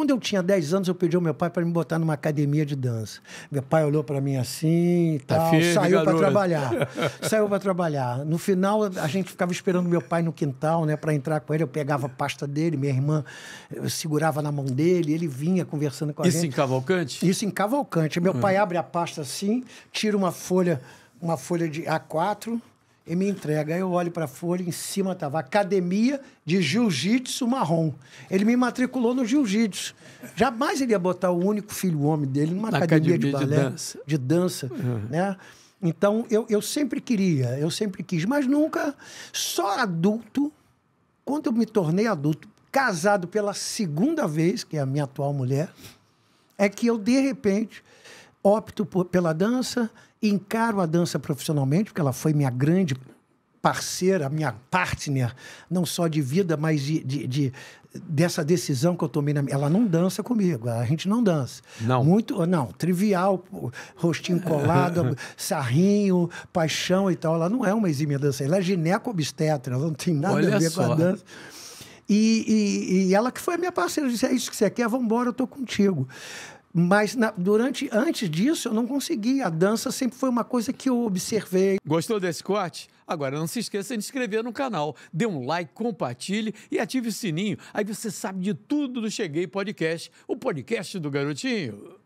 Quando eu tinha 10 anos, eu pedi ao meu pai para me botar numa academia de dança. Meu pai olhou para mim assim e tá tal, tá saiu para trabalhar. saiu para trabalhar. No final, a gente ficava esperando meu pai no quintal, né, para entrar com ele. Eu pegava a pasta dele, minha irmã segurava na mão dele, ele vinha conversando com a Isso gente. Isso em Cavalcante? Isso em Cavalcante. Meu hum. pai abre a pasta assim, tira uma folha, uma folha de A4, e me entrega. Aí eu olho para a folha, em cima estava Academia de Jiu-Jitsu Marrom. Ele me matriculou no Jiu-Jitsu. Jamais ele ia botar o único filho homem dele numa academia, academia, de balé, de dança. De dança uhum. né? Então, eu, eu sempre queria, eu sempre quis, mas nunca. Só adulto, quando eu me tornei adulto, casado pela segunda vez, que é a minha atual mulher, é que eu, de repente, opto por, pela dança, encaro a dança profissionalmente, porque ela foi minha grande parceira, minha partner, não só de vida, mas de, de, de dessa decisão que eu tomei. Na... Ela não dança comigo, a gente não dança. Não. Muito, não, trivial, rostinho colado, sarrinho, paixão e tal. Ela não é uma exímia dança, ela é gineco-obstetra, ela não tem nada Olha a ver só. com a dança. E, e, e, ela que foi a minha parceira, disse, é isso que você quer, vamos embora, eu tô contigo. Mas na, durante, antes disso, eu não consegui. A dança sempre foi uma coisa que eu observei. Gostou desse corte? Agora, não se esqueça de se inscrever no canal. Dê um like, compartilhe e ative o sininho. Aí você sabe de tudo do Cheguei Podcast, o podcast do Garotinho.